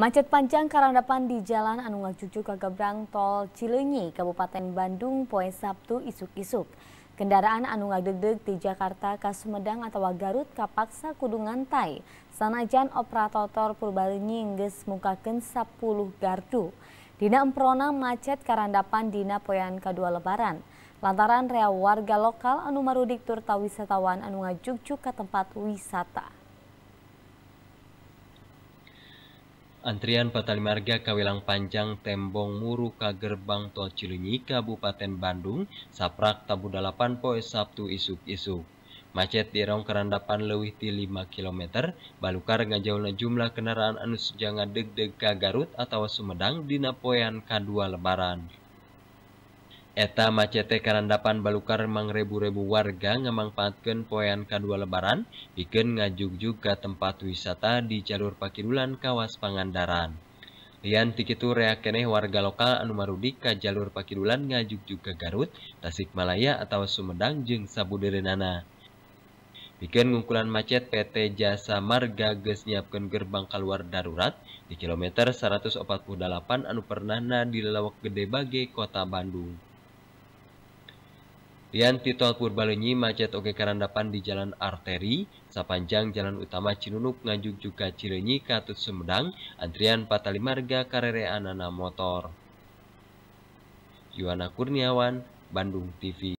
Macet panjang karandapan di Jalan Anungak Cucu Kagebrang Tol Cilenyi, Kabupaten Bandung, poe Sabtu isuk-isuk. Kendaraan anu Dedeg di Jakarta ke Sumedang atau Garut kapaksa kudungan Tai. Sanajan operator Purbalenyi Muka, mukakeun 10 gardu. Dina emprona macet karandapan dina Poyan kedua lebaran. Lantaran rea warga lokal anu marudik Wisatawan tawisatawan Cucu ke tempat wisata. Antrian Marga Kawilang Panjang Tembong Muru ka Gerbang Tol Cileunyi Kabupaten Bandung saprak tabu dalapan poe Sabtu isuk-isuk. Macet di rong kerandapan leuwih ti 5 km, balukar ngajauhna jumlah kendaraan anus jangan deg-deg ka Garut atau Sumedang dina poean 2 lebaran. Etta macete karandapan Ballukar .000 wargagammanfaatkeun poyan ka2 lebaran, piken ngajug juga tempat wisata di jalur Pakirlan Kawa Pangandaran. Liantikkitu reakeneh warga lokal Anu Marikajalur Pakirlan ngajug juga Garut Tasikmalaya atau Sumedang jeung sabudeenana. Piken ngkulan macet PT Jasa Marga genyiapkeun gerbang kaluar darurat di K 148 anu Perna dilawak gede Ba Kota Bandung. Lian Titol Purbalenyi macet oge karandapan di jalan arteri, sepanjang jalan utama Cinunuk nganjuk juga Cilenyi katut Sumedang, antrian patali marga karere anana motor. Yuana Kurniawan, Bandung TV